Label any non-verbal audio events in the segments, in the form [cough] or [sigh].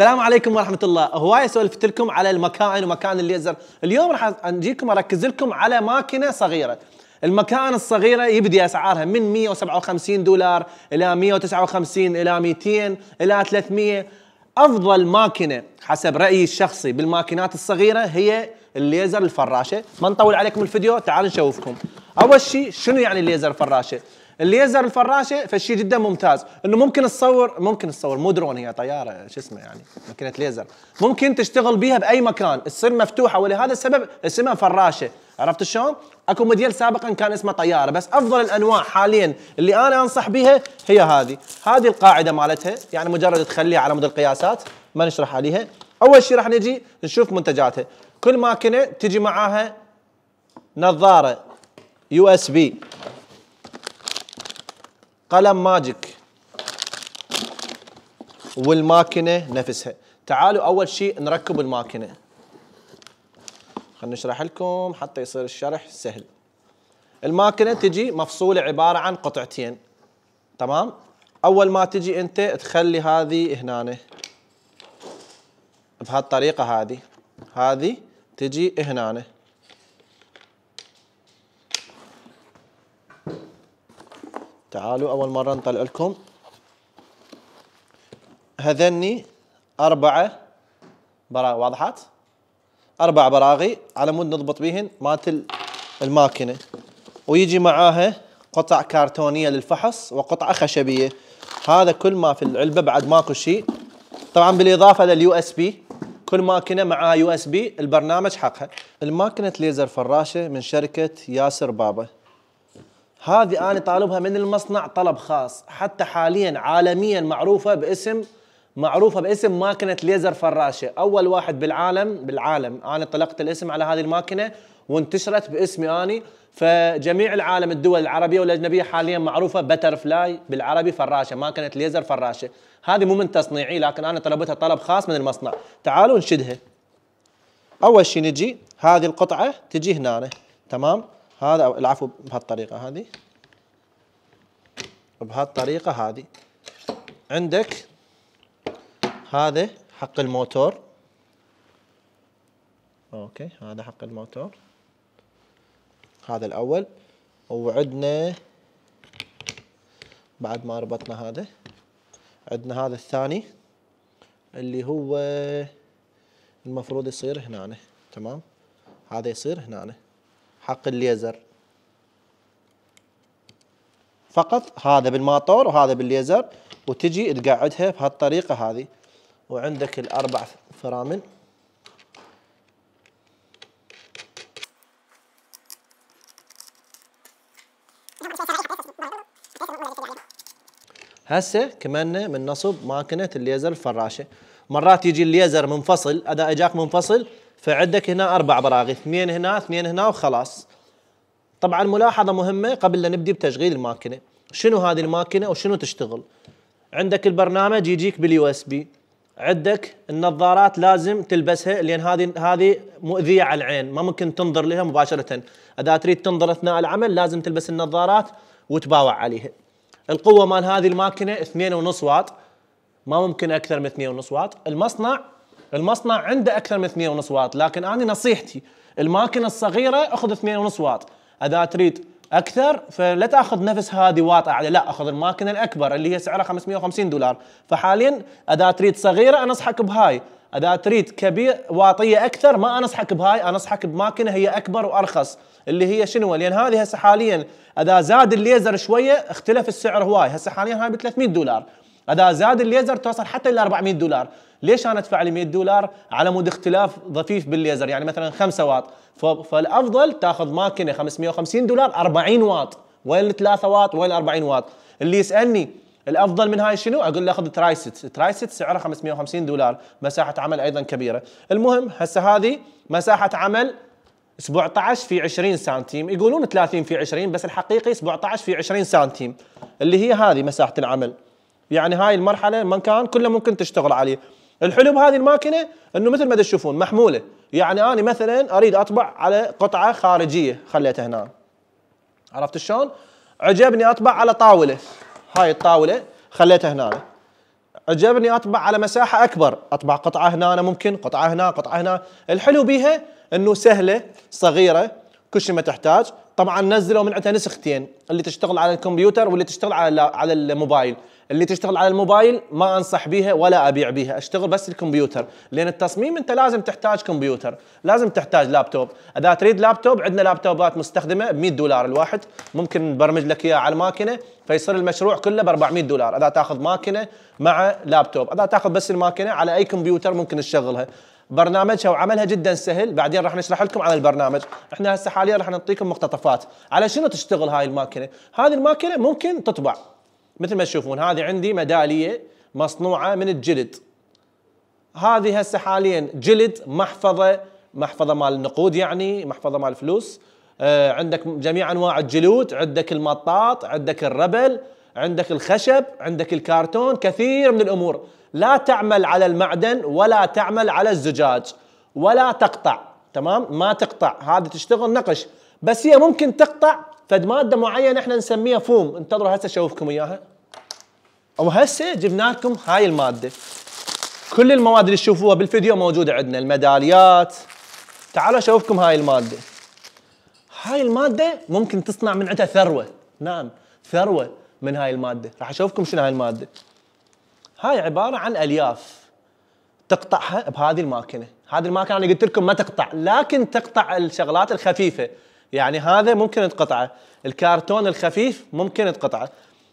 السلام عليكم ورحمة الله، هواية سولفت لكم على المكائن ومكان الليزر، اليوم راح اجيكم اركز لكم على ماكينة صغيرة. المكائن الصغيرة يبدي اسعارها من 157 دولار الى 159 الى 200 الى 300 افضل ماكينة حسب رأيي الشخصي بالماكينات الصغيرة هي الليزر الفراشة، ما نطول عليكم الفيديو تعالوا نشوفكم. اول شيء شنو يعني الليزر الفراشة؟ الليزر الفراشه فشي جدا ممتاز انه ممكن تصور ممكن تصور مو درون هي طياره شو اسمه يعني ماكينه ليزر ممكن تشتغل بيها باي مكان تصير مفتوحه ولهذا السبب اسمها فراشه عرفت شلون؟ اكو موديل سابقا كان اسمه طياره بس افضل الانواع حاليا اللي انا انصح بها هي هذه، هذه القاعده مالتها يعني مجرد تخليها على مود القياسات ما نشرح عليها، اول شيء راح نجي نشوف منتجاتها، كل ماكينه تجي معاها نظاره يو اس بي قلم ماجيك والماكينه نفسها تعالوا اول شيء نركب الماكينه خلينا نشرح لكم حتى يصير الشرح سهل الماكينه تجي مفصوله عباره عن قطعتين تمام اول ما تجي انت تخلي هذه هنا بهالطريقه هذه هذه تجي هنا تعالوا أول مرة نطلع لكم هذني أربعة براغي واضحات أربع براغي على مود نضبط بهن مالت الماكينة ويجي معاها قطع كرتونية للفحص وقطعة خشبية هذا كل ما في العلبة بعد ماكو شيء طبعا بالإضافة لليو اس بي كل ماكينه معاها يو اس بي البرنامج حقها الماكينه ليزر فراشه من شركه ياسر بابا هذه أنا طالبها من المصنع طلب خاص حتى حاليا عالميا معروفة باسم معروفة باسم ماكينة ليزر فراشة أول واحد بالعالم بالعالم أنا طلقت الاسم على هذه الماكينة وانتشرت باسمي أني فجميع العالم الدول العربية والأجنبية حاليا معروفة بترفلاي بالعربي فراشة ماكينة ليزر فراشة هذه مو من تصنيعي لكن أنا طلبتها طلب خاص من المصنع تعالوا نشدها أول شيء نجي هذه القطعة تجي هنا تمام هذا العفو بهالطريقة هذه بهالطريقة هذه عندك هذا حق الموتور اوكي هذا حق الموتور هذا الاول وعندنا بعد ما ربطنا هذا عندنا هذا الثاني اللي هو المفروض يصير هنا تمام هذا يصير هنا حق الليزر فقط هذا بالماطور وهذا بالليزر وتجي تقعدها بهالطريقة هذه وعندك الأربع فرامل هسه كملنا من نصب ماكينة الليزر الفراشة مرات يجي الليزر منفصل اذا اجاك منفصل فعندك هنا اربع براغي اثنين هنا اثنين هنا وخلاص طبعا ملاحظه مهمه قبل لا نبدي بتشغيل الماكينه شنو هذه الماكينه وشنو تشتغل عندك البرنامج يجيك باليو اس بي عندك النظارات لازم تلبسها لان هذه هذه مؤذيه على العين ما ممكن تنظر لها مباشره اذا تريد تنظر اثناء العمل لازم تلبس النظارات وتباوع عليها القوه مال هذه الماكينه 2.5 واط ما ممكن اكثر من 2.5 واط المصنع المصنع عنده اكثر من 2 ونص واط لكن انا نصيحتي الماكينه الصغيره اخذ 2 ونص واط اذا تريد اكثر فلا تاخذ نفس هذه واط اعلى لا اخذ الماكينه الاكبر اللي هي سعرها 550 دولار فحاليا اذا تريد صغيره انصحك بهاي اذا تريد كبير واطيه اكثر ما انصحك بهاي انصحك بماكينه هي اكبر وارخص اللي هي شنو لان هذه هسه حاليا اذا زاد الليزر شويه اختلف السعر هواي هسه حاليا هاي ب 300 دولار اذا زاد الليزر توصل حتى الى 400 دولار ليش انا ادفع لي 100 دولار على مود اختلاف ضفيف بالليزر يعني مثلا 5 واط فالافضل تاخذ ماكينه 550 دولار 40 واط وين 3 واط وين 40 واط اللي يسالني الافضل من هاي شنو اقول له اخذ ترايست ترايست سعره 550 دولار مساحه عمل ايضا كبيره المهم هسه هذه مساحه عمل 17 في 20 سنتيم يقولون 30 في 20 بس الحقيقي 17 في 20 سنتيم اللي هي هذه مساحه العمل يعني هاي المرحله المكان كله ممكن تشتغل عليه الحلو بهذه الماكينه انه مثل ما تشوفون محموله يعني انا مثلا اريد اطبع على قطعه خارجيه خليتها هنا عرفت شلون عجبني اطبع على طاوله هاي الطاوله خليتها هنا عجبني اطبع على مساحه اكبر اطبع قطعه هنا أنا ممكن قطعه هنا قطعه هنا الحلو بيها انه سهله صغيره كل شيء ما تحتاج طبعا نزلوا من عندها نسختين اللي تشتغل على الكمبيوتر واللي تشتغل على على الموبايل اللي تشتغل على الموبايل ما انصح بيها ولا ابيع بيها اشتغل بس الكمبيوتر لان التصميم انت لازم تحتاج كمبيوتر لازم تحتاج لابتوب اذا تريد لابتوب عندنا لابتوبات مستخدمه ب 100 دولار الواحد ممكن نبرمج لك اياها على الماكينه فيصير المشروع كله ب 400 دولار اذا تاخذ ماكينه مع لابتوب اذا تاخذ بس الماكينه على اي كمبيوتر ممكن تشغلها برنامجها وعملها جدا سهل بعدين راح نشرح لكم عن البرنامج احنا هسه حاليا راح نعطيكم مقتطفات على شنو تشتغل هاي الماكينه هذه الماكينه ممكن تطبع مثل ما تشوفون هذه عندي ميداليه مصنوعه من الجلد هذه هسه حاليا جلد محفظه محفظه مال النقود يعني محفظه مال الفلوس آه، عندك جميع انواع الجلود عندك المطاط عندك الربل عندك الخشب عندك الكرتون كثير من الأمور لا تعمل على المعدن ولا تعمل على الزجاج ولا تقطع تمام ما تقطع هذا تشتغل نقش بس هي ممكن تقطع فد ماده معينه احنا نسميها فوم انتظروا هسه اشوفكم اياها او هسه جبنا لكم هاي الماده كل المواد اللي تشوفوها بالفيديو موجوده عندنا الميداليات تعالوا اشوفكم هاي الماده هاي الماده ممكن تصنع من عندها ثروه نعم ثروه من هاي الماده راح اشوفكم شنو هاي الماده هاي عباره عن الياف تقطعها بهذه الماكينه هذه الماكينه انا قلت لكم ما تقطع لكن تقطع الشغلات الخفيفه يعني هذا ممكن تقطعه الكرتون الخفيف ممكن تقطعه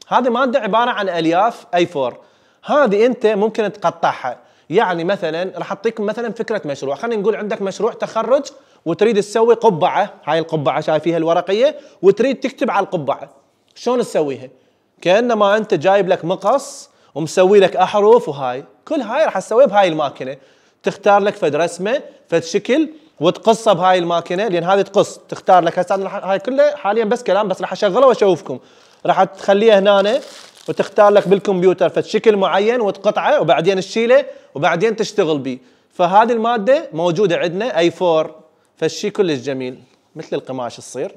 هذه ماده عباره عن الياف اي 4 هذه انت ممكن تقطعها يعني مثلا راح اعطيكم مثلا فكره مشروع خلينا نقول عندك مشروع تخرج وتريد تسوي قبعه هاي القبعه شايفيها الورقيه وتريد تكتب على القبعه شلون تسويها كانما انت جايب لك مقص ومسوي لك احرف وهاي كل هاي راح تسويه بهاي الماكينه تختار لك فد رسمه فد شكل وتقصها بهاي الماكينه لان هذه تقص تختار لك هسه هاي كلها حاليا بس كلام بس راح اشغله واشوفكم راح تخليها هنا وتختار لك بالكمبيوتر فد شكل معين وتقطعه وبعدين تشيله وبعدين تشتغل به فهذه الماده موجوده عندنا اي 4 فالشيء كلش جميل مثل القماش تصير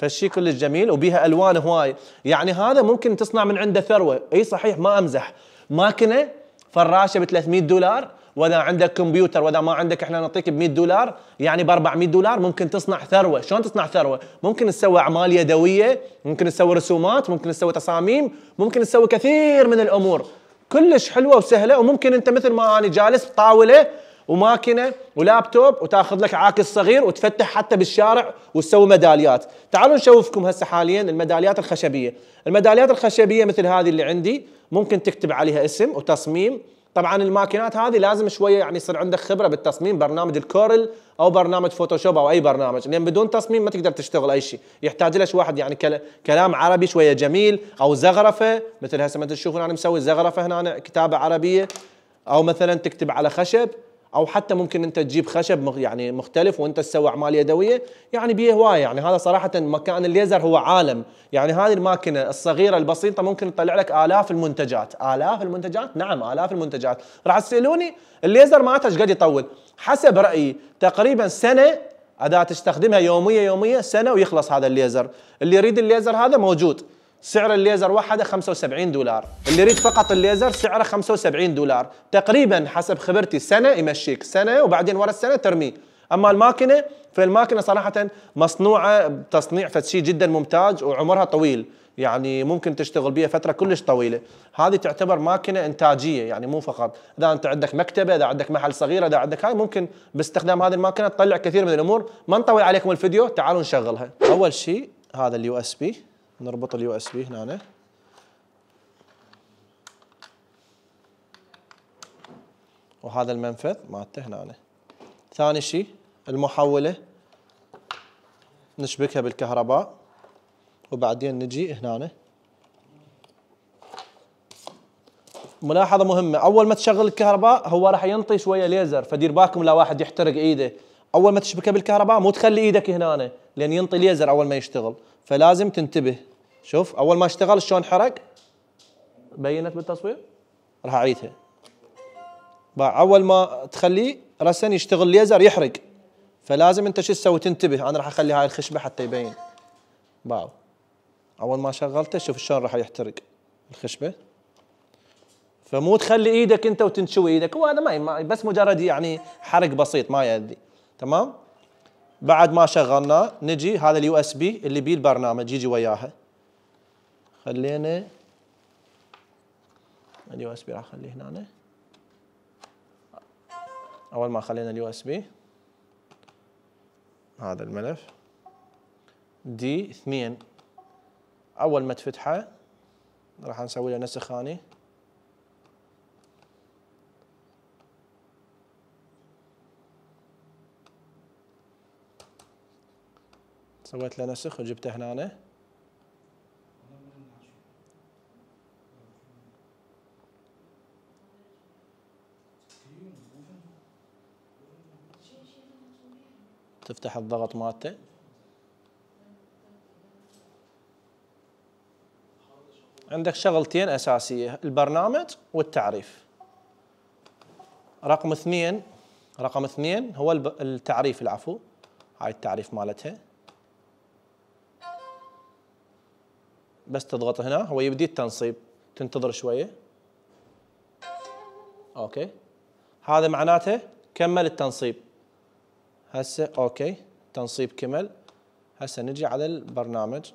فالشيء كلش جميل وبيها الوان هواي يعني هذا ممكن تصنع من عنده ثروه اي صحيح ما امزح ماكينه فراشه ب 300 دولار واذا عندك كمبيوتر واذا ما عندك احنا نعطيك ب 100 دولار يعني ب 400 دولار ممكن تصنع ثروه، شلون تصنع ثروه؟ ممكن تسوي اعمال يدويه، ممكن تسوي رسومات، ممكن تسوي تصاميم، ممكن تسوي كثير من الامور. كلش حلوه وسهله وممكن انت مثل ما انا جالس بطاوله وماكينه ولابتوب وتاخذ لك عاكس صغير وتفتح حتى بالشارع وتسوي ميداليات تعالوا نشوفكم هسه حاليا الميداليات الخشبيه الميداليات الخشبيه مثل هذه اللي عندي ممكن تكتب عليها اسم وتصميم طبعا الماكينات هذه لازم شويه يعني يصير عندك خبره بالتصميم برنامج الكورل او برنامج فوتوشوب او اي برنامج لان يعني بدون تصميم ما تقدر تشتغل اي شيء يحتاج لك واحد يعني كلام عربي شويه جميل او زغرفه مثل هسه ما تشوفون انا مسوي زغرفه هنا كتابه عربيه او مثلا تكتب على خشب او حتى ممكن انت تجيب خشب يعني مختلف وانت تسوي اعمال يدويه يعني بيه هوايه يعني هذا صراحه مكان الليزر هو عالم يعني هذه الماكينه الصغيره البسيطه ممكن تطلع لك الاف المنتجات الاف المنتجات نعم الاف المنتجات راح تسالوني الليزر مالته ايش قد يطول حسب رايي تقريبا سنه اداه تستخدمها يوميه يوميه سنه ويخلص هذا الليزر اللي يريد الليزر هذا موجود سعر الليزر وحده 75 دولار اللي يريد فقط الليزر سعره 75 دولار تقريبا حسب خبرتي سنه يمشيك سنه وبعدين ورا السنه ترميه اما الماكينه فالماكينه صراحه مصنوعه بتصنيع فتشي جدا ممتاز وعمرها طويل يعني ممكن تشتغل بها فتره كلش طويله هذه تعتبر ماكينه انتاجيه يعني مو فقط اذا انت عندك مكتبه اذا عندك محل صغير اذا عندك هاي ممكن باستخدام هذه الماكينه تطلع كثير من الامور ما نطول عليكم الفيديو تعالوا نشغلها اول شيء هذا اليو اس بي نربط اليو اس بي هنا وهذا المنفذ مالته هنا ثاني شيء المحولة نشبكها بالكهرباء وبعدين نجي هنا ملاحظة مهمة أول ما تشغل الكهرباء هو راح ينطي شوية ليزر فدير بالكم لا واحد يحترق إيده أول ما تشبكها بالكهرباء مو تخلي إيدك هنا لأن ينطي ليزر أول ما يشتغل فلازم تنتبه شوف اول ما اشتغل شلون حرق بينت بالتصوير راح اعيدها اول ما تخليه رسن يشتغل ليزر يحرق فلازم انت شو تسوي تنتبه انا راح اخلي هاي الخشبه حتى يبين باو اول ما شغلته شوف شلون راح يحترق الخشبه فمو تخلي ايدك انت وتنشوي ايدك هو هذا ما بس مجرد يعني حرق بسيط ما يأذي تمام بعد ما شغلناه نجي هذا اليو اس بي اللي بيه البرنامج يجي وياها خلينا اليو اس بي راح اخليه هنا اول ما خلينا اليو اس بي هذا الملف دي 2 اول ما تفتحه راح نسوي له نسخ ثاني سويت له نسخ وجبته هنا تفتح الضغط مالته عندك شغلتين أساسية البرنامج والتعريف رقم اثنين رقم اثنين هو التعريف العفو هاي التعريف مالتها بس تضغط هنا هو يبدي التنصيب تنتظر شوية اوكي هذا معناته كمل التنصيب هسه اوكي تنصيب كمل هسه نجي على البرنامج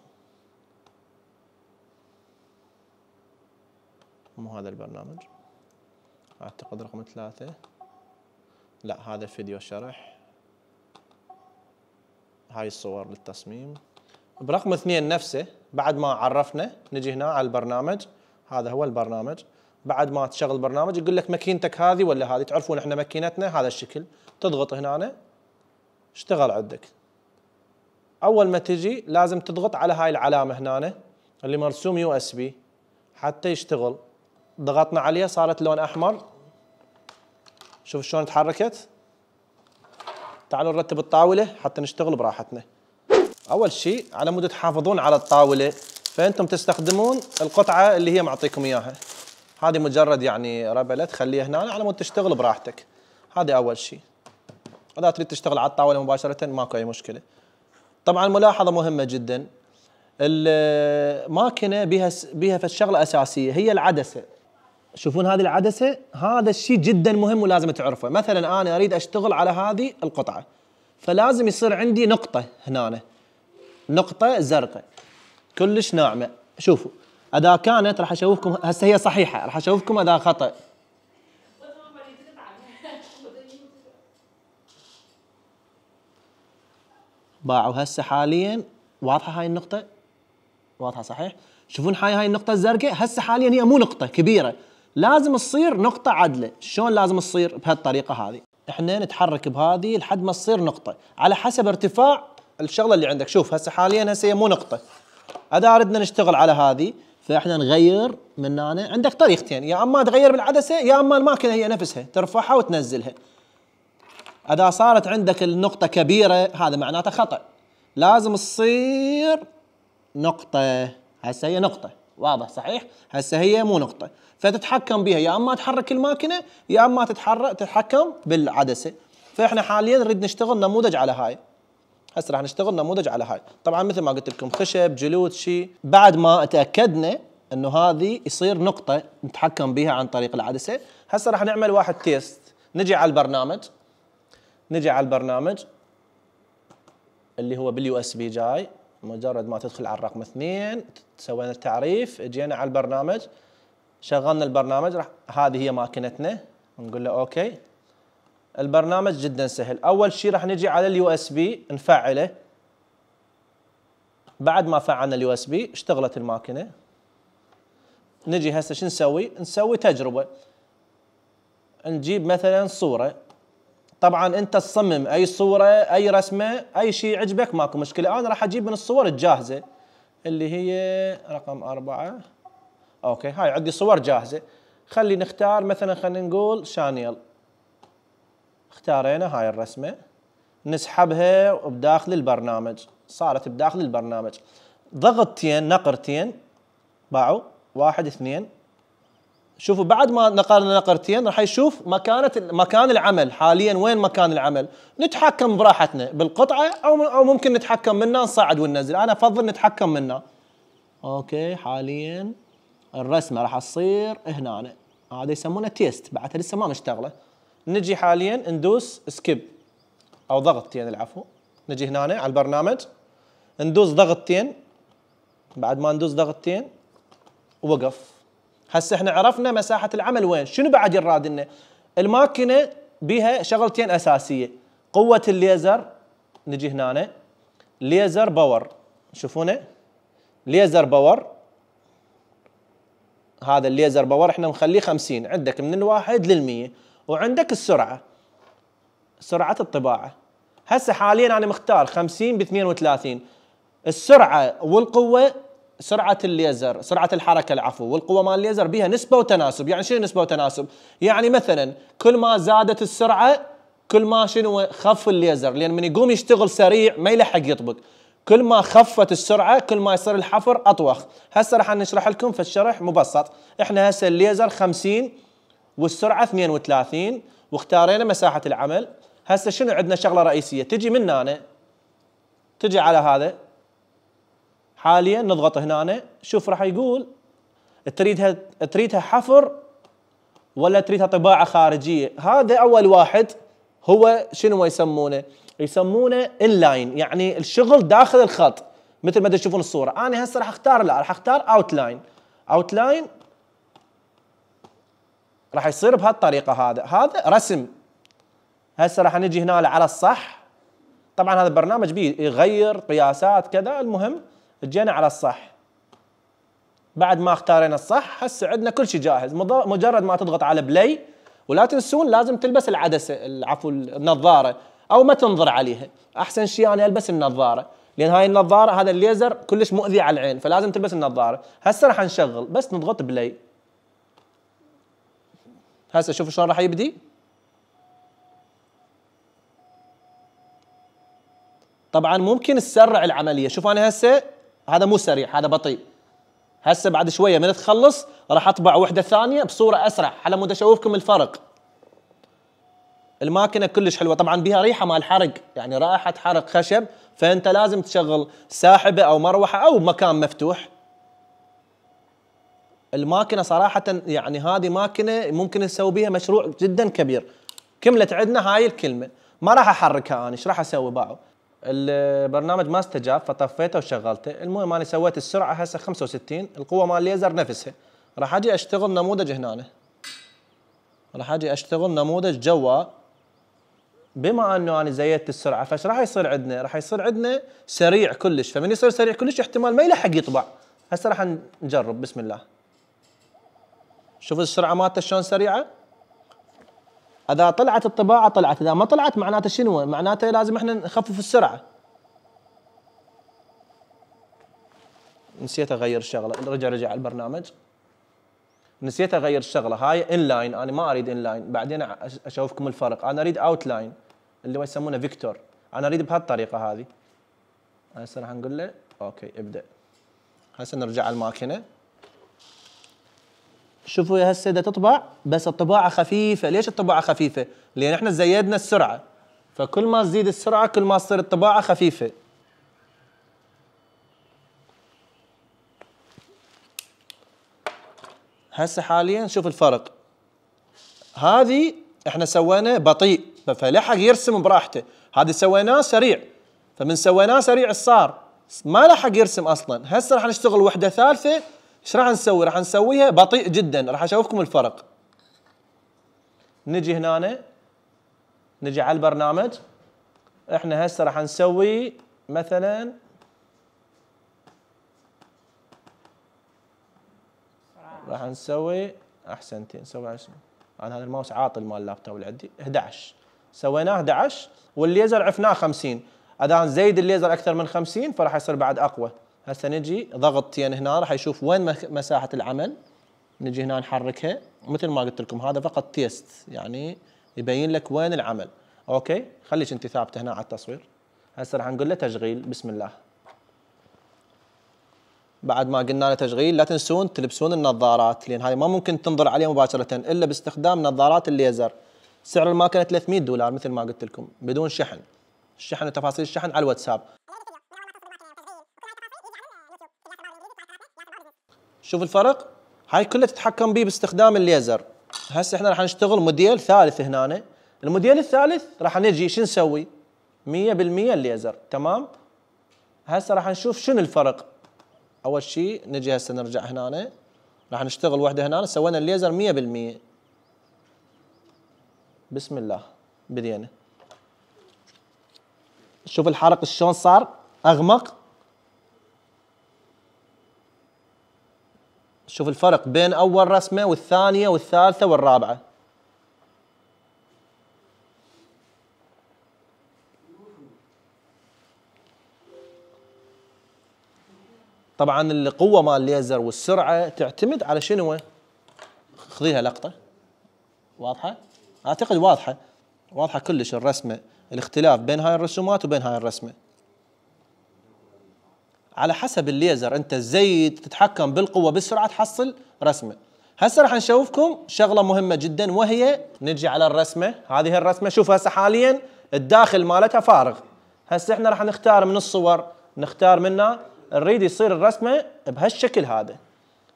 مو هذا البرنامج اعتقد رقم ثلاثة لا هذا فيديو شرح هاي الصور للتصميم برقم اثنين نفسه بعد ما عرفنا نجي هنا على البرنامج هذا هو البرنامج بعد ما تشغل البرنامج يقول لك ماكينتك هذه ولا هذه تعرفون احنا ماكينتنا هذا الشكل تضغط هنا اشتغل عندك اول ما تجي لازم تضغط على هاي العلامه هنا اللي مرسوم يو اس بي حتى يشتغل ضغطنا عليها صارت لون احمر شوف شلون تحركت تعالوا نرتب الطاوله حتى نشتغل براحتنا اول شيء على مود تحافظون على الطاوله فانتم تستخدمون القطعه اللي هي معطيكم اياها هذه مجرد يعني ربله تخليها هنا على مود تشتغل براحتك هذا اول شيء اذا تريد تشتغل على الطاوله مباشره ماكو اي مشكله طبعا ملاحظه مهمه جدا الماكينه بها بها شغله اساسيه هي العدسه شوفون هذه العدسه هذا الشيء جدا مهم ولازم تعرفه مثلا انا اريد اشتغل على هذه القطعه فلازم يصير عندي نقطه هنا نقطه زرقاء كلش ناعمه شوفوا اذا كانت راح اشوفكم هسه هي صحيحه راح اشوفكم اذا خطا باعوا هسه حاليا واضحه هاي النقطه واضحه صحيح شوفون هاي هاي النقطه الزرقاء هسه حاليا هي مو نقطه كبيره لازم تصير نقطه عدله شلون لازم تصير بهالطريقه هذه احنا نتحرك بهذه لحد ما تصير نقطه على حسب ارتفاع الشغله اللي عندك شوف هسه حاليا هسه هي مو نقطه اذا اردنا نشتغل على هذه فاحنا نغير من هنا عندك طريقتين يا اما تغير بالعدسه يا اما الماكينه هي نفسها ترفعها وتنزلها اذا صارت عندك النقطه كبيره هذا معناته خطا لازم تصير نقطه هسه هي نقطه واضح صحيح هسه هي مو نقطه فتتحكم بها يا اما تحرك الماكينه يا اما تتحرك تتحكم بالعدسه فاحنا حاليا نريد نشتغل نموذج على هاي هسه راح نشتغل نموذج على هاي طبعا مثل ما قلت لكم خشب جلود شيء بعد ما تاكدنا انه هذه يصير نقطه نتحكم بها عن طريق العدسه هسه راح نعمل واحد تيست نجي على البرنامج نجي على البرنامج اللي هو باليو اس بي جاي مجرد ما تدخل على الرقم اثنين سوينا التعريف جينا على البرنامج شغلنا البرنامج راح هذه هي ماكينتنا نقول له اوكي البرنامج جدا سهل اول شيء راح نجي على اليو اس بي نفعله بعد ما فعلنا اليو اس بي اشتغلت الماكينه نجي هسه شو نسوي نسوي تجربه نجيب مثلا صوره طبعا انت تصمم اي صوره اي رسمه اي شيء عجبك ماكو مشكله انا راح اجيب من الصور الجاهزه اللي هي رقم أربعة اوكي هاي عندي صور جاهزه خلي نختار مثلا خلينا نقول شانيل اختارينا هاي الرسمه نسحبها بداخل البرنامج صارت بداخل البرنامج ضغطتين نقرتين باعوا واحد اثنين شوفوا بعد ما نقلنا نقرتين راح يشوف مكانة مكان العمل حاليا وين مكان العمل نتحكم براحتنا بالقطعة أو أو ممكن نتحكم منها نصعد وننزل أنا أفضل نتحكم منها أوكي حاليا الرسمة راح تصير هنا هذا يسمونه تيست بعدها لسه ما مشتغلة نجي حاليا ندوس سكيب أو ضغطتين العفو نجي هنا على البرنامج ندوس ضغطتين بعد ما ندوس ضغطتين وقف هسه احنا عرفنا مساحه العمل وين شنو بعد يراد لنا الماكينه بها شغلتين اساسيه قوه الليزر نجي هنا ليزر باور شوفونه ليزر باور هذا الليزر باور احنا نخليه 50 عندك من الواحد للمية وعندك السرعه سرعه الطباعه هسه حاليا انا مختار 50 ب 32 السرعه والقوه سرعه الليزر سرعه الحركه العفو والقوه مال الليزر بها نسبه وتناسب يعني شنو نسبه وتناسب يعني مثلا كل ما زادت السرعه كل ما شنو خف الليزر لان من يقوم يشتغل سريع ما يلحق يطبق كل ما خفت السرعه كل ما يصير الحفر اطوخ هسه راح نشرح لكم في الشرح مبسط احنا هسه الليزر 50 والسرعه 32 واختارينا مساحه العمل هسه شنو عندنا شغله رئيسيه تجي من هنا تجي على هذا حاليا نضغط هنا شوف راح يقول تريدها تريدها حفر ولا تريدها طباعه خارجيه هذا اول واحد هو شنو يسمونه يسمونه انلاين يعني الشغل داخل الخط مثل ما تشوفون الصوره انا هسه راح اختار لا راح اختار اوتلاين اوتلاين راح يصير بهالطريقه هذا هذا رسم هسه راح نجي هنا على الصح طبعا هذا البرنامج بيغير قياسات كذا المهم جينا على الصح بعد ما اختارينا الصح هسه عندنا كل شيء جاهز مجرد ما تضغط على بلاي ولا تنسون لازم تلبس العدسه عفوا النظاره او ما تنظر عليها احسن شيء انا البس النظاره لان هاي النظاره هذا الليزر كلش مؤذي على العين فلازم تلبس النظاره هسه راح نشغل بس نضغط بلاي هسه شوفوا شلون راح يبدي طبعا ممكن تسرع العمليه شوف انا هسه هذا مو سريع هذا بطيء هسه بعد شويه من تخلص راح اطبع وحده ثانيه بصوره اسرع على مود اشوفكم الفرق الماكينه كلش حلوه طبعا بها ريحه مال حرق يعني رائحه حرق خشب فانت لازم تشغل ساحبه او مروحه او مكان مفتوح الماكينه صراحه يعني هذه ماكينه ممكن نسوي بها مشروع جدا كبير كملت عندنا هاي الكلمه ما راح احركها انا ايش راح اسوي باعو البرنامج ما استجاب فطفيته وشغلته المهم انا سويت السرعه هسه 65 القوه مال الليزر نفسها راح اجي اشتغل نموذج هنا راح اجي اشتغل نموذج جوا بما انه انا زيدت السرعه فايش راح يصير عندنا؟ راح يصير عندنا سريع كلش فمن يصير سريع كلش احتمال ما يلحق يطبع هسه راح نجرب بسم الله شوف السرعه مالته شلون سريعه اذا طلعت الطباعه طلعت اذا ما طلعت معناته شنو معناته لازم احنا نخفف السرعه نسيت اغير الشغله رجع رجع على البرنامج نسيت اغير الشغله هاي ان لاين انا ما اريد ان لاين بعدين اشوفكم الفرق انا اريد اوت لاين اللي هو يسمونه فيكتور انا اريد بهالطريقه هذه هسه راح نقول له اوكي ابدا هسه نرجع على الماكينه شوفوا هسه ده تطبع بس الطباعه خفيفه ليش الطباعه خفيفه لان احنا زيدنا السرعه فكل ما تزيد السرعه كل ما تصير الطباعه خفيفه هسه حاليا شوف الفرق هذه احنا سوينا بطيء فلحق يرسم براحته هذا سويناه سريع فمن سويناه سريع صار ما لحق يرسم اصلا هسه راح نشتغل وحده ثالثه ايش راح نسوي؟ راح نسويها بطيء جدا راح اشوفكم الفرق. نجي هنا نجي على البرنامج احنا هسه راح نسوي مثلا راح نسوي احسنتي نسوي عشان انا هذا الماوس عاطل مال اللابتوب اللي عندي 11 سويناه 11 والليزر عفناه 50 اذا نزيد الليزر اكثر من 50 فراح يصير بعد اقوى هسه نجي ضغطتين هنا راح يشوف وين مساحه العمل نجي هنا نحركها مثل ما قلت لكم هذا فقط تيست يعني يبين لك وين العمل اوكي خليك انت ثابته هنا على التصوير هسه راح نقول له تشغيل بسم الله بعد ما قلنا له تشغيل لا تنسون تلبسون النظارات لان هاي ما ممكن تنظر عليها مباشره الا باستخدام نظارات الليزر سعر الماكينه 300 دولار مثل ما قلت لكم بدون شحن الشحن وتفاصيل الشحن على الواتساب شوف الفرق هاي كلها تتحكم به باستخدام الليزر هسه احنا راح نشتغل موديل ثالث هنا الموديل الثالث راح نجي شو نسوي 100% الليزر تمام هسه راح نشوف شنو الفرق اول شيء نجي هسه نرجع هنا راح نشتغل وحده هنا سوينا الليزر 100% بسم الله بدينا شوف الحرق شلون صار اغمق شوف الفرق بين أول رسمة والثانية والثالثة والرابعة طبعا القوة مال الليزر والسرعة تعتمد على شنو خذيها لقطة واضحة؟ أعتقد واضحة واضحة كلش الرسمة الاختلاف بين هاي الرسومات وبين هاي الرسمه على حسب الليزر انت ازاي تتحكم بالقوه بالسرعه تحصل رسمه هسه راح نشوفكم شغله مهمه جدا وهي نجي على الرسمه هذه الرسمه شوف هسه حاليا الداخل مالتها فارغ هسه احنا راح نختار من الصور نختار منها نريد يصير الرسمه بهالشكل هذا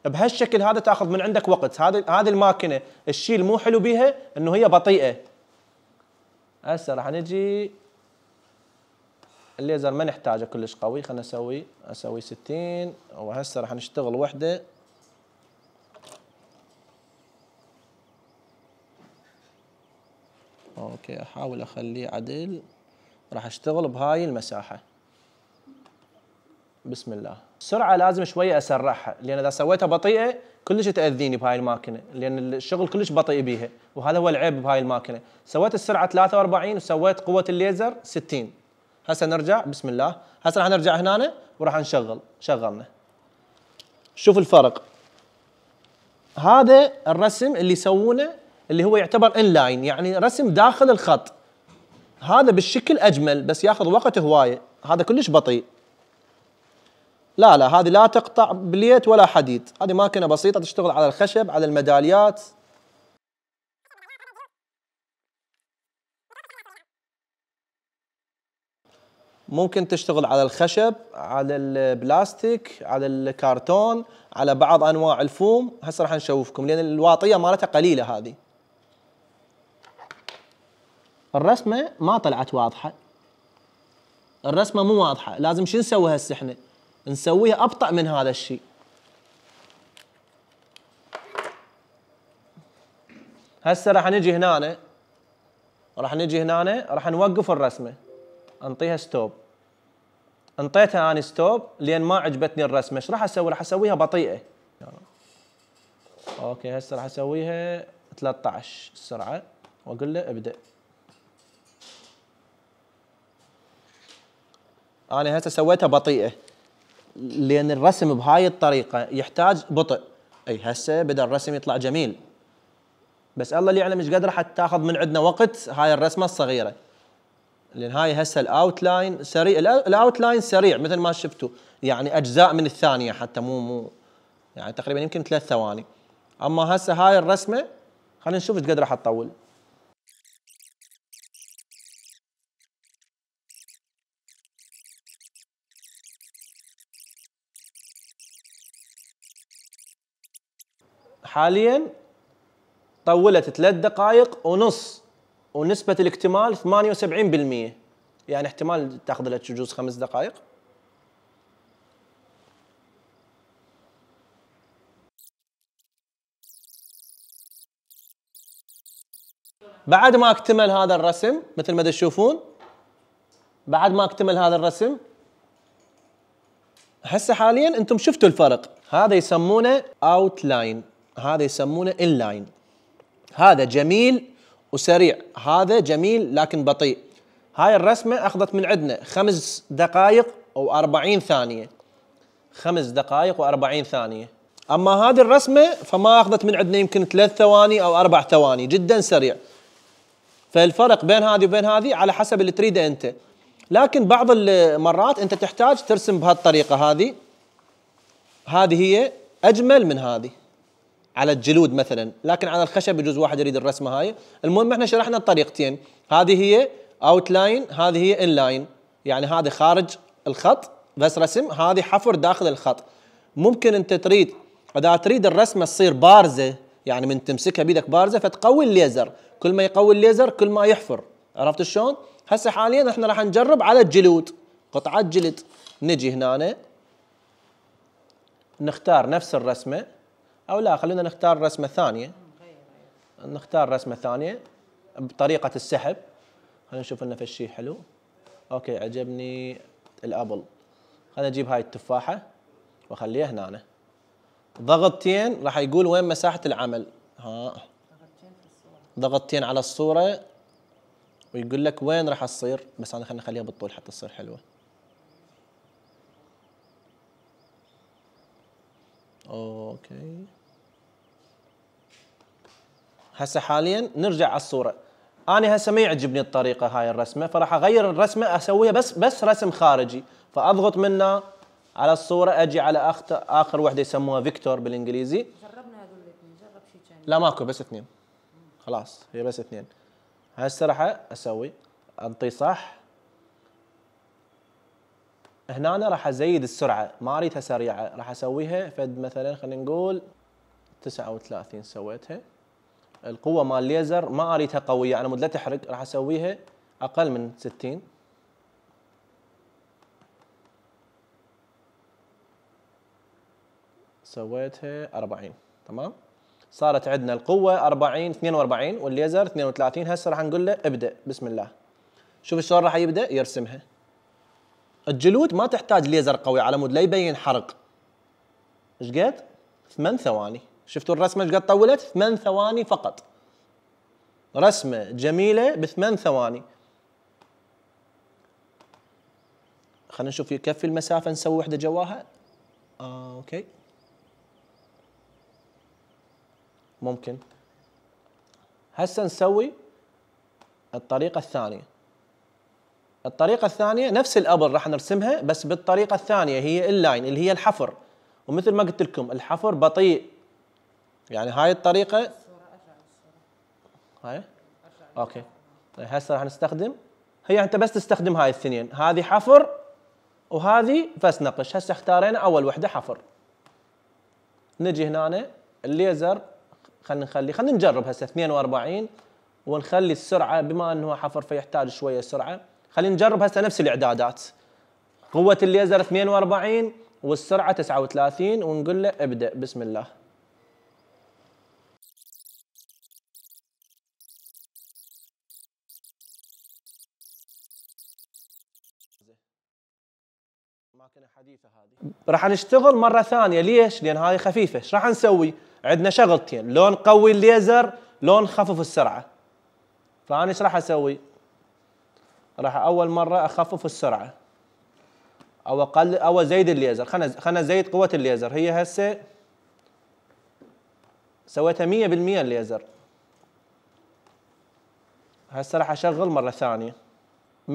بهالشكل هذا تاخذ من عندك وقت هذه هذه الماكينه الشيء المو حلو بيها انه هي بطيئه هسه راح نجي الليزر ما نحتاجه كلش قوي خلنا نسوي اسوي 60 وهسه راح نشتغل وحده اوكي احاول اخليه عدل راح اشتغل بهاي المساحه بسم الله السرعه لازم شويه اسرعها لان اذا سويتها بطيئه كلش تاذيني بهاي الماكينه لان الشغل كلش بطيء بيها وهذا هو العيب بهاي الماكينه سويت السرعه 43 وسويت قوه الليزر 60 هسه نرجع بسم الله هسه راح نرجع هنا وراح نشغل شغلنا شوف الفرق هذا الرسم اللي يسوونه اللي هو يعتبر ان لاين يعني رسم داخل الخط هذا بالشكل اجمل بس ياخذ وقت هوايه هذا كلش بطيء لا لا هذه لا تقطع بليت ولا حديد هذه ماكينه بسيطه تشتغل على الخشب على الميداليات ممكن تشتغل على الخشب على البلاستيك على الكرتون على بعض انواع الفوم هسه راح نشوفكم لان الواطيه مالتها قليله هذه الرسمه ما طلعت واضحه الرسمه مو واضحه لازم شو نسوي هسه احنا نسويها ابطا من هذا الشيء هسه راح نجي هنا راح نجي هنا راح نوقف الرسمه انطيها ستوب انطيتها انا ستوب لان ما عجبتني الرسمه ايش راح اسوي راح اسويها بطيئه اوكي هسه راح اسويها 13 السرعه واقول له ابدا انا هسه سويتها بطيئه لان الرسم بهاي الطريقه يحتاج بطء اي هسه بدا الرسم يطلع جميل بس الله اللي يعلم ايش قد راح تاخذ من عندنا وقت هاي الرسمه الصغيره لان هاي هسه الاوتلاين سريع الاوتلاين سريع مثل ما شفتوا يعني اجزاء من الثانيه حتى مو مو يعني تقريبا يمكن ثلاث ثواني اما هسه هاي الرسمه خلينا نشوف ايش قد راح تطول حاليا طولت ثلاث دقائق ونص ونسبه الاكتمال 78% يعني احتمال تاخذ لك جوز خمس دقائق بعد ما اكتمل هذا الرسم مثل ما تشوفون بعد ما اكتمل هذا الرسم هسه حاليا انتم شفتوا الفرق هذا يسمونه اوت لاين هذا يسمونه ان لاين هذا جميل وسريع هذا جميل لكن بطيء هاي الرسمة أخذت من عندنا خمس دقائق و40 ثانية خمس دقائق و40 ثانية أما هذه الرسمة فما أخذت من عندنا يمكن ثلاث ثواني أو أربع ثواني جدا سريع فالفرق بين هذه وبين هذه على حسب اللي تريده أنت لكن بعض المرات أنت تحتاج ترسم بهالطريقة هذه هذه هي أجمل من هذه على الجلود مثلا لكن على الخشب بجوز واحد يريد الرسمه هاي المهم احنا شرحنا الطريقتين هذه هي اوت لاين هذه هي ان لاين يعني هذه خارج الخط بس رسم هذه حفر داخل الخط ممكن انت تريد اذا تريد الرسمه تصير بارزه يعني من تمسكها بيدك بارزه فتقوي الليزر كل ما يقوي الليزر كل ما يحفر عرفت شلون هسه حاليا احنا راح نجرب على الجلود قطعه جلد نجي هنا نختار نفس الرسمه او لا خلينا نختار رسمه ثانيه نختار رسمه ثانيه بطريقه السحب خلينا نشوف في شيء حلو اوكي عجبني الابل خلينا نجيب هاي التفاحه واخليها هنا أنا. ضغطتين راح يقول وين مساحه العمل ها ضغطتين على الصوره ويقول لك وين راح تصير بس انا خلينا نخليها بالطول حتى تصير حلوه اوكي هسه حاليا نرجع على الصوره انا هسه ما يعجبني الطريقه هاي الرسمه فراح اغير الرسمه اسويها بس بس رسم خارجي فاضغط منها على الصوره اجي على أخت... اخر وحده يسموها فيكتور بالانجليزي جربنا هذول الاثنين جرب شيء ثاني لا ماكو بس اثنين خلاص هي بس اثنين هسه راح اسوي انطي صح هنا أنا راح ازيد السرعه ما اريدها سريعه راح اسويها فد مثلا خلينا نقول 39 سويتها القوه مال الليزر ما اريدها قويه على مود لا تحرق راح اسويها اقل من 60 سويتها 40 تمام صارت عندنا القوه 40 42 والليزر 32 هسه راح نقول له ابدا بسم الله شوف شلون راح يبدا يرسمها الجلود ما تحتاج ليزر قوي على مود لا يبين حرق ايش قد 8 ثواني شفتوا الرسمه ايش قد طولت؟ ثمان ثواني فقط. رسمه جميله بثمان ثواني. خلينا نشوف يكفي المسافه نسوي وحده جواها. آه، اوكي. ممكن. هسه نسوي الطريقه الثانيه. الطريقة الثانية نفس الأبر راح نرسمها بس بالطريقة الثانية هي اللاين اللي هي الحفر ومثل ما قلت لكم الحفر بطيء يعني هاي الطريقه هاي اوكي طيب هسه راح نستخدم هي انت بس تستخدم هاي الاثنين هذه حفر وهذه بس نقش هسه اختارينا اول وحده حفر نجي هنا الليزر خلينا نخلي خلينا نجرب هسه 42 ونخلي السرعه بما انه حفر فيحتاج شويه سرعه خلينا نجرب هسه نفس الاعدادات قوه الليزر 42 والسرعه 39 ونقول له ابدا بسم الله راح نشتغل مره ثانيه ليش؟ لان هذه خفيفه، ايش راح نسوي؟ عندنا شغلتين، لون قوي الليزر، لون خفف السرعه. فانا ايش راح اسوي؟ راح اول مره اخفف السرعه. او اقل او ازيد الليزر، خلنا خلنا ازيد قوه الليزر، هي هسه سويتها 100% الليزر. هسه راح اشغل مره ثانيه. 100%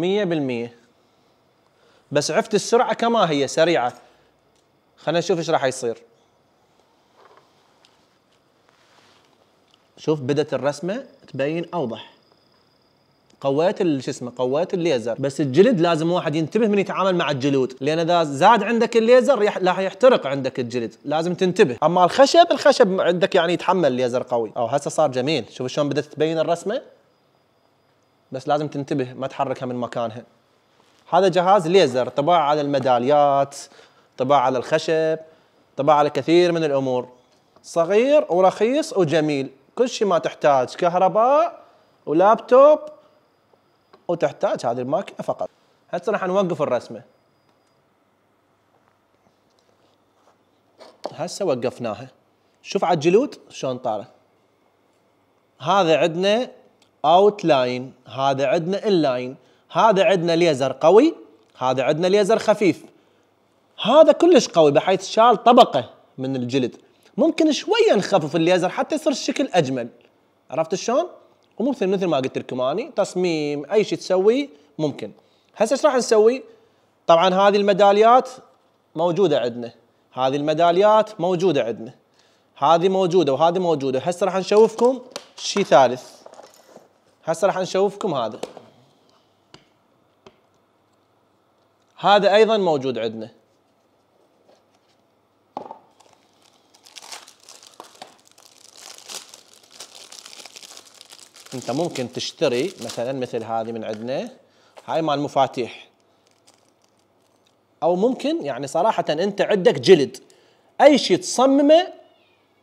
بس عفت السرعه كما هي سريعه خلينا نشوف ايش راح يصير شوف بدت الرسمه تبين اوضح قويت شو اسمه قويت الليزر بس الجلد لازم واحد ينتبه من يتعامل مع الجلود لان اذا زاد عندك الليزر راح يحترق عندك الجلد لازم تنتبه اما الخشب الخشب عندك يعني يتحمل الليزر قوي او هسه صار جميل شوف شلون بدت تبين الرسمه بس لازم تنتبه ما تحركها من مكانها هذا جهاز ليزر طباعة على الميداليات طباعة على الخشب طباعة على كثير من الأمور صغير ورخيص وجميل كل شيء ما تحتاج كهرباء ولابتوب وتحتاج هذه الماكينة فقط هسه راح نوقف الرسمة هسه وقفناها شوف على الجلود شلون طاره هذا عندنا اوت لاين هذا عندنا ان لاين هذا عندنا ليزر قوي هذا عندنا ليزر خفيف هذا كلش قوي بحيث شال طبقه من الجلد ممكن شويه نخفف الليزر حتى يصير الشكل اجمل عرفت شلون وممكن مثل ما قلت لكم اني تصميم اي شيء تسويه ممكن هسه ايش راح نسوي طبعا هذه الميداليات موجوده عندنا هذه الميداليات موجوده عندنا هذه موجوده وهذه موجوده هسه راح نشوفكم شيء ثالث هسه راح نشوفكم هذا هذا ايضا موجود عندنا انت ممكن تشتري مثلا مثل هذه من عندنا هاي مال مفاتيح او ممكن يعني صراحه انت عندك جلد اي شيء تصممه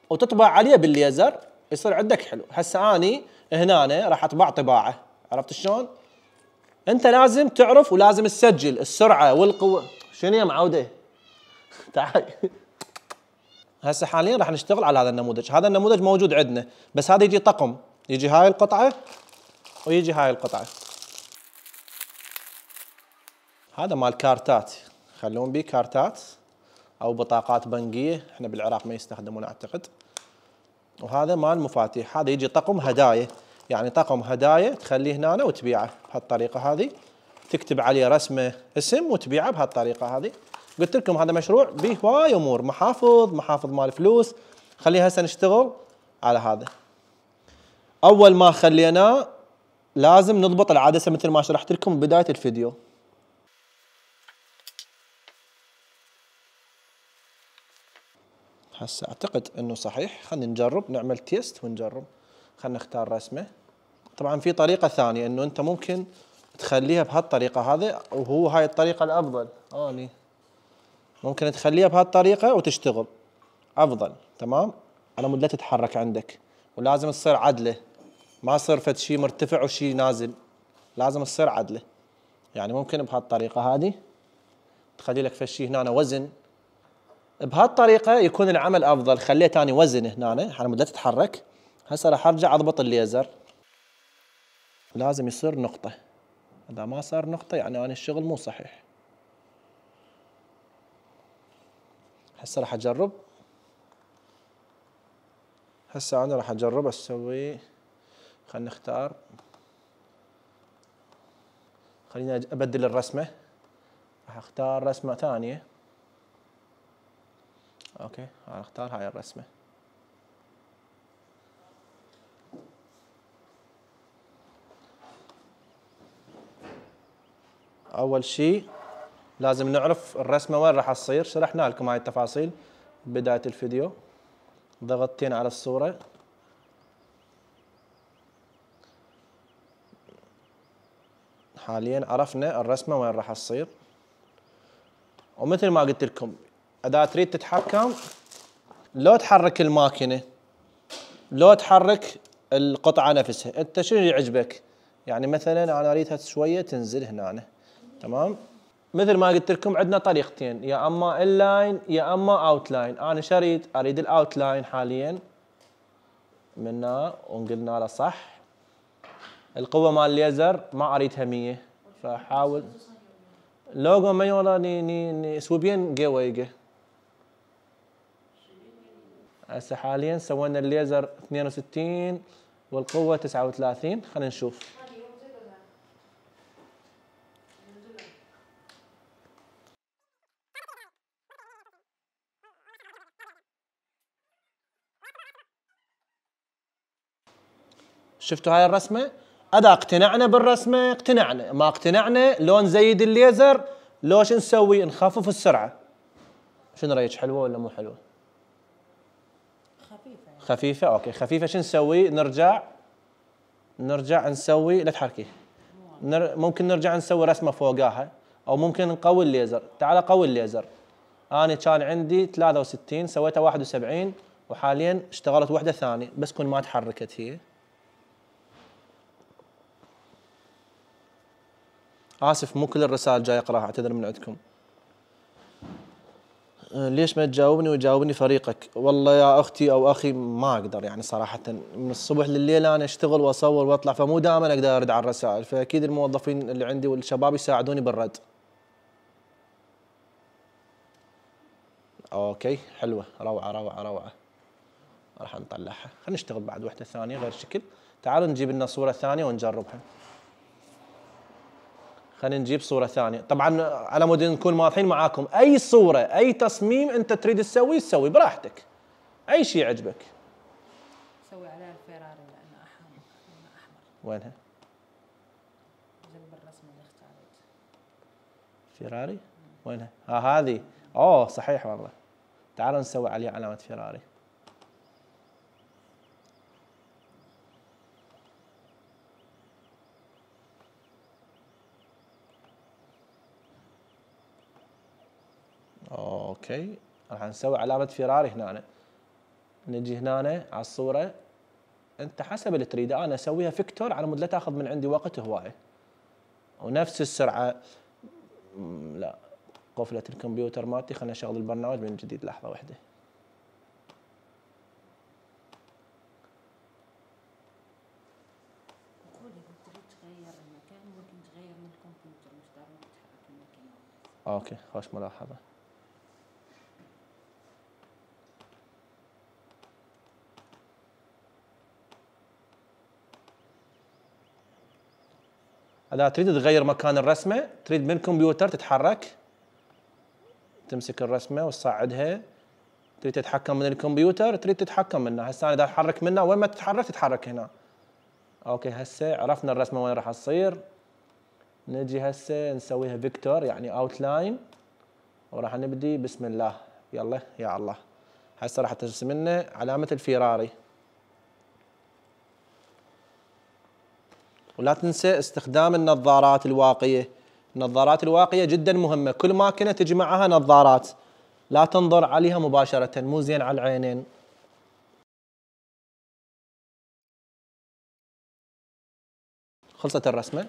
وتطبع عليه بالليزر يصير عندك حلو هسه اني هنا راح اطبع طباعه عرفت شلون انت لازم تعرف ولازم تسجل السرعه والقوه شنو يا معوده؟ [laughs] تعال هسه حاليا راح نشتغل على هذا النموذج، هذا النموذج موجود عندنا، بس هذا يجي طقم، يجي هاي القطعه ويجي هاي القطعه. هذا مال كارتات، يخلون بيه كارتات او بطاقات بنكيه، احنا بالعراق ما يستخدمون اعتقد. وهذا مال مفاتيح، هذا يجي طقم هدايا. يعني طقم هدايا تخليه هنا وتبيعه بهالطريقه هذه تكتب عليه رسمه اسم وتبيعه بهالطريقه هذه قلت لكم هذا مشروع به هواي امور محافظ محافظ مال فلوس خليها هسه نشتغل على هذا اول ما خليناه لازم نضبط العدسه مثل ما شرحت لكم بدايه الفيديو هسه اعتقد انه صحيح خلينا نجرب نعمل تيست ونجرب خلينا نختار رسمه طبعا في طريقه ثانيه انه انت ممكن تخليها بهالطريقه هذه وهو هاي الطريقه الافضل اني ممكن تخليها بهالطريقه وتشتغل افضل تمام على مود لا تتحرك عندك ولازم تصير عدله ما صير فد شيء مرتفع وشيء نازل لازم تصير عدله يعني ممكن بهالطريقه هذه تخلي لك فشي هنا وزن بهالطريقه يكون العمل افضل خليت اني وزن هنا على مود لا تتحرك هسه راح ارجع اضبط الليزر لازم يصير نقطة إذا ما صار نقطة يعني أنا الشغل مو صحيح هسه راح أجرب هسه أنا راح أجرب أسوي خلينا نختار خليني أبدل الرسمة راح أختار رسمة ثانية أوكي راح أختار هاي الرسمة اول شيء لازم نعرف الرسمه وين راح تصير شرحنا لكم هاي التفاصيل بدايه الفيديو ضغطتين على الصوره حاليا عرفنا الرسمه وين راح تصير ومثل ما قلت لكم اذا تريد تتحكم لو تحرك الماكينه لو تحرك القطعه نفسها انت شنو يعجبك يعني مثلا انا اريدها شويه تنزل هنا تمام مثل ما قلت لكم عندنا طريقتين يا اما ان لاين يا اما اوت لاين انا شريت اريد الاوت لاين حاليا منا ونقلنا له صح القوه مال الليزر ما اريدها 100 فحاول لوجو يولا ني ني ني سوبين جي ويجي هسه حاليا سوينا الليزر 62 والقوه 39 خلينا نشوف شفتوا هاي الرسمه اذا اقتنعنا بالرسمه اقتنعنا ما اقتنعنا لو نزيد الليزر لو شو نسوي نخفف السرعه شنو رايك حلوه ولا مو حلوه خفيفه خفيفه اوكي خفيفه شو نسوي نرجع نرجع نسوي لا تحركي نر... ممكن نرجع نسوي رسمه فوقها او ممكن نقوي الليزر تعال قوي الليزر انا كان عندي 63 سويتها 71 وحاليا اشتغلت وحده ثانيه بس كون ما تحركت هي اسف مو كل الرسائل جاي اقراها اعتذر من عندكم أه، ليش ما تجاوبني ويجاوبني فريقك والله يا اختي او اخي ما اقدر يعني صراحه من الصبح لليل انا اشتغل واصور واطلع فمو دائما اقدر ارد على الرسائل فاكيد الموظفين اللي عندي والشباب يساعدوني بالرد اوكي حلوه روعه روعه روعه راح نطلعها خلينا نشتغل بعد وحده ثانيه غير شكل تعالوا نجيب لنا صوره ثانيه ونجربها خلينا نجيب صوره ثانيه طبعا على مود نكون واضحين معاكم اي صوره اي تصميم انت تريد تسويه تسوي براحتك اي شيء يعجبك سوي على الفيراري لانه احمر وينها جنب الرسمه اللي اختاريت فيراري وينها ها آه هذه اوه صحيح والله تعالوا نسوي عليها علامه فيراري اوكي راح نسوي علامه فيراري هنا نجي هنا على الصوره انت حسب اللي تريده انا اسويها فيكتور على مود لا تاخذ من عندي وقت هوايه ونفس السرعه لا قفله الكمبيوتر مالتي خلينا اشغل البرنامج من جديد لحظه واحده اوكي خوش ملاحظه اذا تريد تغير مكان الرسمه تريد من الكمبيوتر تتحرك تمسك الرسمه وتصعدها تريد تتحكم من الكمبيوتر تريد تتحكم منها هسه اذا اتحرك منها وين ما تتحرك تتحرك هنا اوكي هسه عرفنا الرسمه وين راح تصير نجي هسه نسويها فيكتور يعني اوتلاين وراح نبدي بسم الله يلا يا الله هسه راح ترسم لنا علامه الفيراري ولا تنسى استخدام النظارات الواقيه النظارات الواقيه جدا مهمه كل ماكينه تجي تجمعها نظارات لا تنظر عليها مباشره مو زين على العينين خلصت الرسمه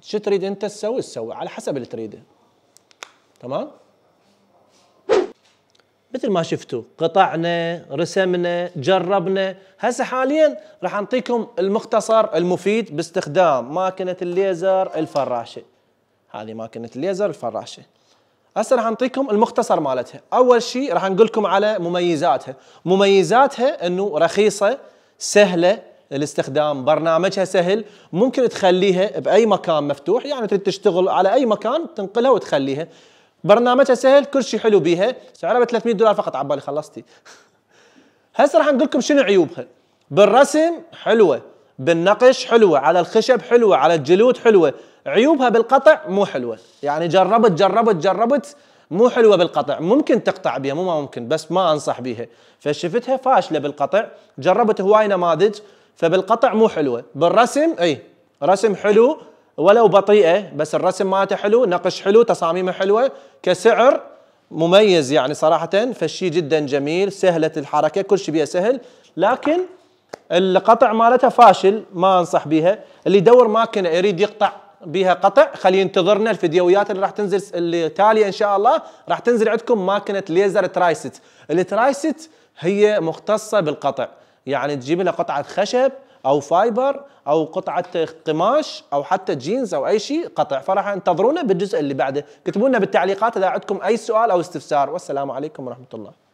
شو تريد انت تسوي تسوي على حسب اللي تريده تمام مثل ما شفتوا قطعنا رسمنا جربنا هسه حاليا راح نعطيكم المختصر المفيد باستخدام ماكينه الليزر الفراشه هذه ماكينه الليزر الفراشه هسه راح نعطيكم المختصر مالتها اول شيء راح نقول لكم على مميزاتها مميزاتها انه رخيصه سهله الاستخدام برنامجها سهل ممكن تخليها باي مكان مفتوح يعني تريد تشتغل على اي مكان تنقلها وتخليها برنامجها سهل كل شيء حلو بيها سعرها ب 300 دولار فقط عبالي خلصتي هسه راح نقول لكم شنو عيوبها بالرسم حلوه بالنقش حلوه على الخشب حلوه على الجلود حلوه عيوبها بالقطع مو حلوه يعني جربت جربت جربت مو حلوه بالقطع ممكن تقطع بها مو ما ممكن بس ما انصح بها فشفتها فاشله بالقطع جربت هواي نماذج فبالقطع مو حلوه بالرسم اي رسم حلو ولو بطيئه بس الرسم مالته حلو نقش حلو تصاميمه حلوه كسعر مميز يعني صراحه فشي جدا جميل سهله الحركه كل شيء بيها سهل لكن القطع مالتها فاشل ما انصح بيها اللي يدور ماكينه يريد يقطع بها قطع خلي ينتظرنا الفيديوهات اللي راح تنزل اللي تاليه ان شاء الله راح تنزل عندكم ماكينه ليزر ترايست الترايسيت هي مختصه بالقطع يعني تجيب لها قطعه خشب او فايبر او قطعه قماش او حتى جينز او اي شيء قطع فراح انتظرونا بالجزء اللي بعده اكتبوا لنا بالتعليقات اذا عندكم اي سؤال او استفسار والسلام عليكم ورحمه الله